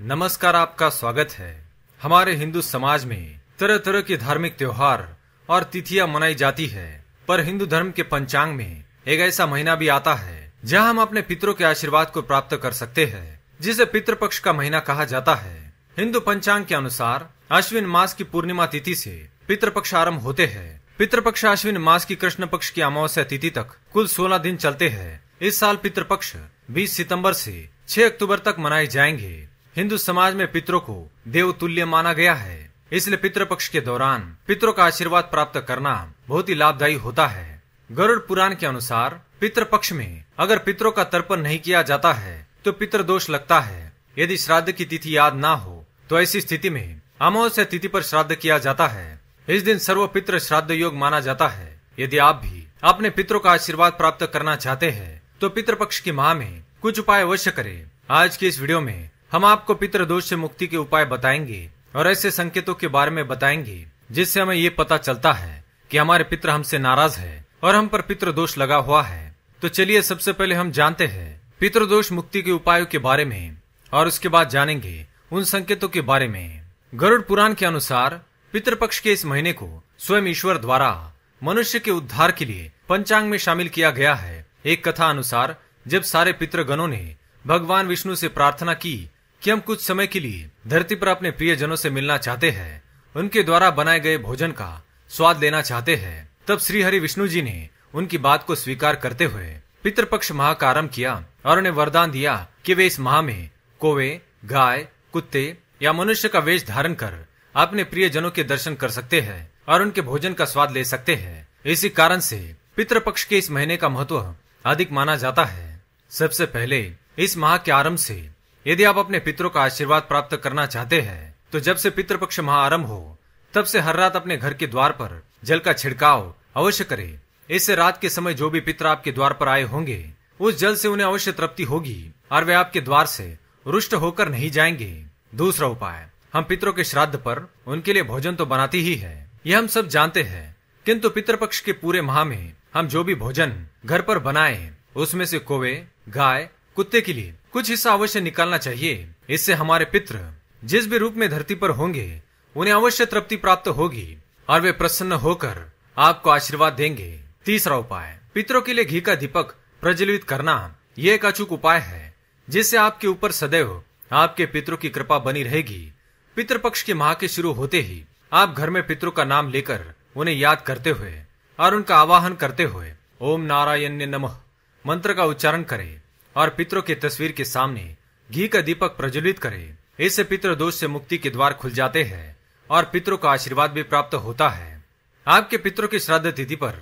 नमस्कार आपका स्वागत है हमारे हिंदू समाज में तरह तरह के धार्मिक त्योहार और तिथियां मनाई जाती है पर हिंदू धर्म के पंचांग में एक ऐसा महीना भी आता है जहां हम अपने पितरों के आशीर्वाद को प्राप्त कर सकते हैं जिसे पितृपक्ष का महीना कहा जाता है हिंदू पंचांग के अनुसार अश्विन मास की पूर्णिमा तिथि से पितृपक्ष आरम्भ होते हैं पितृपक्ष अश्विन मास की कृष्ण पक्ष की अमावस्या तिथि तक कुल सोलह दिन चलते हैं इस साल पितृपक्ष बीस सितम्बर ऐसी छह अक्टूबर तक मनाए जाएंगे हिंदू समाज में पितरों को देव तुल्य माना गया है इसलिए पितृ पक्ष के दौरान पितरों का आशीर्वाद प्राप्त करना बहुत ही लाभदायी होता है गरुड़ पुराण के अनुसार पितृ पक्ष में अगर पितरों का तर्पण नहीं किया जाता है तो पितृ दोष लगता है यदि श्राद्ध की तिथि याद ना हो तो ऐसी स्थिति में अमावस्या तिथि पर श्राद्ध किया जाता है इस दिन सर्व पितृ श्राद्ध योग माना जाता है यदि आप भी अपने पितरों का आशीर्वाद प्राप्त करना चाहते हैं तो पितृ पक्ष की माह में कुछ उपाय अवश्य करें आज के इस वीडियो में हम आपको पितृदोष से मुक्ति के उपाय बताएंगे और ऐसे संकेतों के बारे में बताएंगे जिससे हमें ये पता चलता है कि हमारे पित्र हमसे नाराज है और हम पर पितृदोष लगा हुआ है तो चलिए सबसे पहले हम जानते हैं पितृदोष मुक्ति के उपायों के बारे में और उसके बाद जानेंगे उन संकेतों के बारे में गरुड़ पुराण के अनुसार पितृपक्ष के इस महीने को स्वयं ईश्वर द्वारा मनुष्य के उद्धार के लिए पंचांग में शामिल किया गया है एक कथा अनुसार जब सारे पितृगणों ने भगवान विष्णु से प्रार्थना की कि हम कुछ समय के लिए धरती पर अपने प्रिय जनों से मिलना चाहते हैं उनके द्वारा बनाए गए भोजन का स्वाद लेना चाहते हैं तब श्री हरि विष्णु जी ने उनकी बात को स्वीकार करते हुए पितृपक्ष माह का आरम्भ किया और उन्हें वरदान दिया कि वे इस माह में कोवे गाय कुत्ते या मनुष्य का वेश धारण कर अपने प्रिय जनों के दर्शन कर सकते हैं और उनके भोजन का स्वाद ले सकते हैं इसी कारण से पितृपक्ष के इस महीने का महत्व अधिक माना जाता है सबसे पहले इस माह के आरंभ से यदि आप अपने पितरों का आशीर्वाद प्राप्त करना चाहते हैं तो जब से पितृपक्ष महा आरम्भ हो तब से हर रात अपने घर के द्वार पर जल का छिड़काव अवश्य करें इससे रात के समय जो भी पितर आपके द्वार पर आए होंगे उस जल से उन्हें अवश्य तृप्ति होगी और वे आपके द्वार से रुष्ट होकर नहीं जाएंगे दूसरा उपाय हम पितरों के श्राद्ध पर उनके लिए भोजन तो बनाती ही है यह हम सब जानते हैं किन्तु पितृपक्ष के पूरे माह में हम जो भी भोजन घर पर बनाए उसमें से कोवे गाय कुत्ते के लिए कुछ हिस्सा अवश्य निकालना चाहिए इससे हमारे पित्र जिस भी रूप में धरती पर होंगे उन्हें अवश्य तृप्ति प्राप्त होगी और वे प्रसन्न होकर आपको आशीर्वाद देंगे तीसरा उपाय पितरों के लिए घी का दीपक प्रज्वलित करना यह एक अचूक उपाय है जिससे आपके ऊपर सदैव आपके पितरों की कृपा बनी रहेगी पितृ पक्ष के माह के शुरू होते ही आप घर में पितरों का नाम लेकर उन्हें याद करते हुए और उनका आवाहन करते हुए ओम नारायण नमः मंत्र का उच्चारण करें और पितरों की तस्वीर के सामने घी का दीपक प्रज्वलित करें इससे पितृ दोष से मुक्ति के द्वार खुल जाते हैं और पितरों का आशीर्वाद भी प्राप्त होता है आपके पितरों की श्राद्ध तिथि पर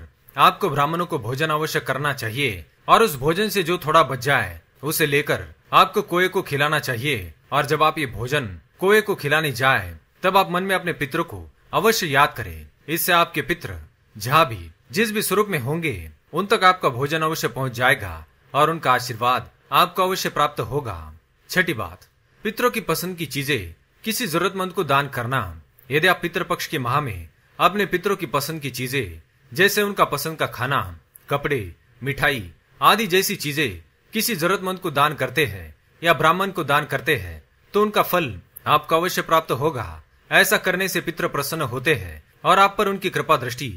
आपको ब्राह्मणों को भोजन अवश्य करना चाहिए और उस भोजन से जो थोड़ा बच जाए उसे लेकर आपको कोए को खिलाना चाहिए और जब आप ये भोजन कोए को खिलाने जाए तब आप मन में अपने पितरों को अवश्य याद करें इससे आपके पितर जहाँ भी जिस भी स्वरूप में होंगे उन तक आपका भोजन अवश्य पहुँच जाएगा और उनका आशीर्वाद आपको अवश्य प्राप्त होगा छठी बात पितरों की पसंद की चीजें किसी जरूरतमंद को दान करना यदि आप पितृ पक्ष के माह में अपने पितरों की पसंद की चीजें जैसे उनका पसंद का खाना कपड़े मिठाई आदि जैसी चीजें किसी जरूरतमंद को दान करते हैं या ब्राह्मण को दान करते हैं तो उनका फल आपको अवश्य प्राप्त होगा ऐसा करने से पितृ प्रसन्न होते हैं और आप पर उनकी कृपा दृष्टि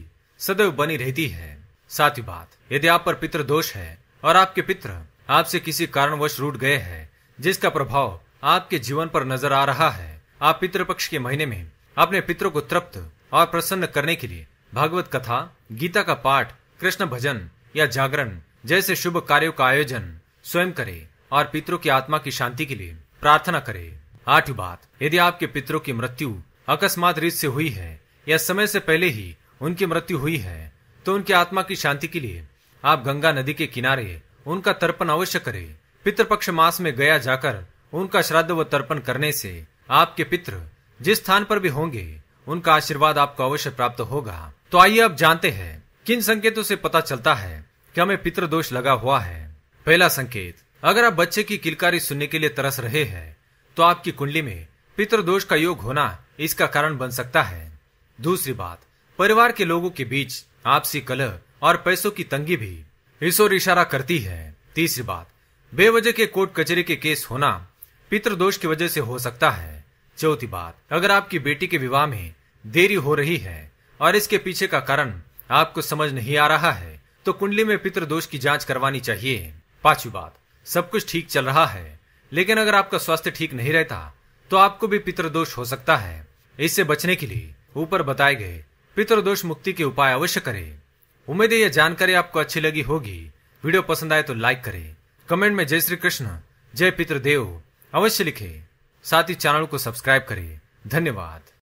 सदैव बनी रहती है साथ ही बात यदि आप पर पितृ दोष है और आपके पित्र आपसे किसी कारणवश रूट गए हैं जिसका प्रभाव आपके जीवन पर नजर आ रहा है आप पितृपक्ष के महीने में अपने पितरों को तृप्त और प्रसन्न करने के लिए भागवत कथा गीता का पाठ कृष्ण भजन या जागरण जैसे शुभ कार्यों का आयोजन स्वयं करें और पितरों की आत्मा की शांति के लिए प्रार्थना करें आठ बात यदि आपके पितरों की मृत्यु अकस्मात रीत से हुई है या समय से पहले ही उनकी मृत्यु हुई है तो उनकी आत्मा की शांति के लिए आप गंगा नदी के किनारे उनका तर्पण अवश्य करें पितृपक्ष मास में गया जाकर उनका श्राद्ध व तर्पण करने से आपके पित्र जिस स्थान पर भी होंगे उनका आशीर्वाद आपको अवश्य प्राप्त होगा तो आइए आप जानते हैं किन संकेतों से पता चलता है कि हमें पितृ दोष लगा हुआ है पहला संकेत अगर आप बच्चे की किलकारी सुनने के लिए तरस रहे हैं तो आपकी कुंडली में पितृ दोष का योग होना इसका कारण बन सकता है दूसरी बात परिवार के लोगों के बीच आपसी कलह और पैसों की तंगी भी इस ओर इशारा करती है तीसरी बात बेवजह के कोर्ट कचहरी के केस होना पितृदोष की वजह से हो सकता है चौथी बात अगर आपकी बेटी के विवाह में देरी हो रही है और इसके पीछे का कारण आपको समझ नहीं आ रहा है तो कुंडली में पितृदोष की जांच करवानी चाहिए पांचवी बात सब कुछ ठीक चल रहा है लेकिन अगर आपका स्वास्थ्य ठीक नहीं रहता तो आपको भी पितृदोष हो सकता है इससे बचने के लिए ऊपर बताए गए पितृदोष मुक्ति के उपाय अवश्य करें उम्मीद है यह जानकारी आपको अच्छी लगी होगी वीडियो पसंद आए तो लाइक करें कमेंट में जय श्री कृष्ण जय पितृदेव अवश्य लिखें साथ ही चैनल को सब्सक्राइब करें धन्यवाद